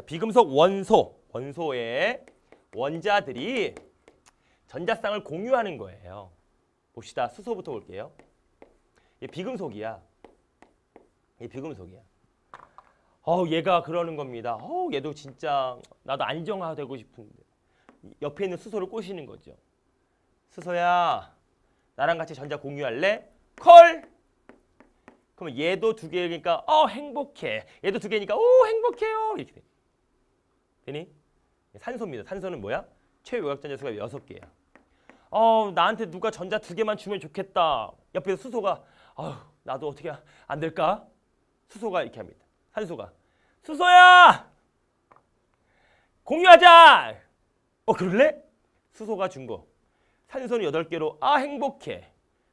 자, 비금속 원소, 원소의 원자들이 전자쌍을 공유하는 거예요. 봅시다. 수소부터 볼게요. 얘 비금속이야. 얘 비금속이야. 어 얘가 그러는 겁니다. 어 얘도 진짜 나도 안정화되고 싶은데. 옆에 있는 수소를 꼬시는 거죠. 수소야, 나랑 같이 전자 공유할래? 콜! 그러면 얘도 두 개니까 어 행복해. 얘도 두 개니까 오 행복해요. 이렇게 돼. 했니 산소입니다. 산소는 뭐야? 최외곽전자 수가 여 개야 어, 나한테 누가 전자 두 개만 주면 좋겠다. 옆에서 수소가 아 나도 어떻게 안 될까? 수소가 이렇게 합니다. 산소가 수소야! 공유하자! 어, 그럴래? 수소가 준 거. 산소는 여 개로아 행복해.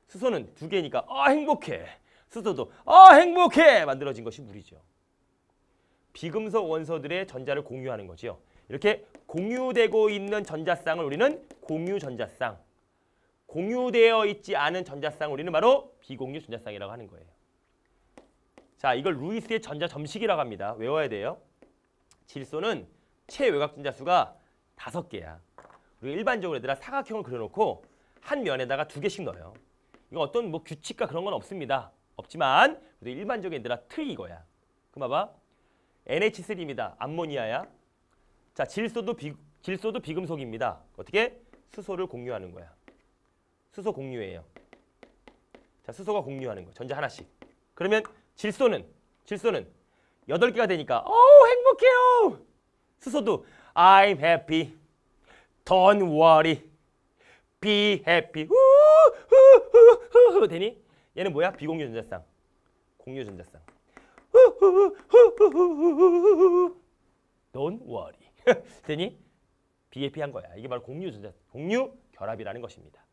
수소는 두개니까아 행복해. 수소도 아 행복해 만들어진 것이 물이죠. 비금속 원소들의 전자를 공유하는 거지요. 이렇게 공유되고 있는 전자쌍을 우리는 공유 전자쌍. 공유되어 있지 않은 전자쌍 을 우리는 바로 비공유 전자쌍이라고 하는 거예요. 자, 이걸 루이스의 전자 점식이라고 합니다. 외워야 돼요. 질소는 최외곽 전자수가 다섯 개야. 우리가 일반적으로 얘들아 사각형을 그려놓고 한 면에다가 두 개씩 넣어요. 이거 어떤 뭐 규칙과 그런 건 없습니다. 없지만 그래도 일반적인 얘들아 틀 이거야. 그럼 봐봐. NH3입니다. 암모니아야. 자, 질소도 비, 질소도 비금속입니다. 어떻게? 수소를 공유하는 거야. 수소 공유예요. 자, 수소가 공유하는 거. 전자 하나씩. 그러면 질소는 질소는 8개가 되니까 오, 행복해요. 수소도 I'm happy. Don't worry. Be happy. 후후후후 되니? 얘는 뭐야? 비공유 전자쌍. 공유 전자쌍. Don't worry. 그니 BAP 한 거야. 이게 바로 공유 전자, 공유 결합이라는 것입니다.